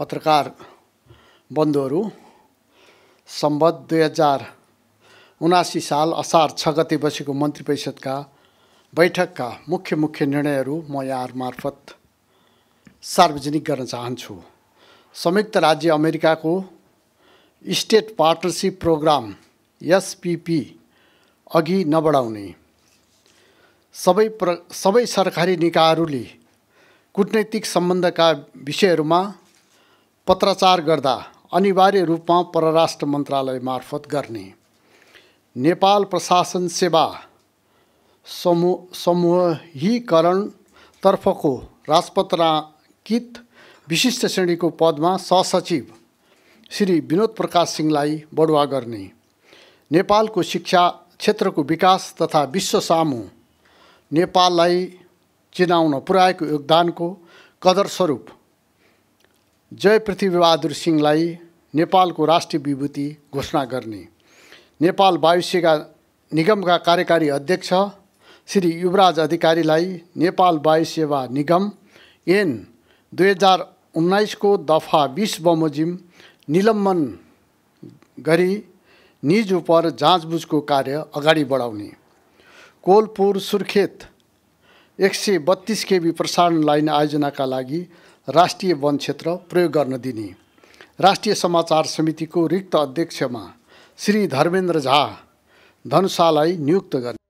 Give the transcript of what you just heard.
पत्रकार बन्धुहरू सम्बद्ध दुई हजार उनासी साल असार छ गते बसेको मन्त्री परिषदका बैठकका मुख्य मुख्य निर्णयहरू म यहाँ मार्फत सार्वजनिक गर्न चाहन्छु संयुक्त राज्य अमेरिकाको स्टेट पार्टनरसिप प्रोग्राम एसपिपी अघि नबढाउने सबै प्र सबै सरकारी निकायहरूले कुटनैतिक सम्बन्धका विषयहरूमा पत्राचार गर्दा अनिवार्य रूपमा परराष्ट्र मन्त्रालय मार्फत गर्ने नेपाल प्रशासन सेवा समूह समूहीकरणतर्फको राजपत्राकित विशिष्ट श्रेणीको पदमा सहसचिव श्री विनोद प्रकाश सिंहलाई बढुवा गर्ने नेपालको शिक्षा क्षेत्रको विकास तथा विश्व सामु नेपाललाई चिनाउन पुर्याएको योगदानको कदरस्वरूप जय पृथ्वीबहादुर सिंहलाई नेपालको राष्ट्रिय विभूति घोषणा गर्ने नेपाल वायुसेवा निगमका कार्यकारी अध्यक्ष श्री युवराज अधिकारीलाई नेपाल वायुसेवा निगम एन दुई हजार उन्नाइसको दफा बिस बमोजिम निलम्बन गरी निज उपर जाँचबुझको कार्य अगाडि बढाउने कोलपुर सुर्खेत एक सय बत्तिस केबी प्रसारण लाइन आयोजनाका लागि राष्ट्रिय वन क्षेत्र प्रयोग गर्न दिने राष्ट्रिय समाचार समितिको रिक्त अध्यक्षमा श्री धर्मेन्द्र झा धनुषालाई नियुक्त गर्ने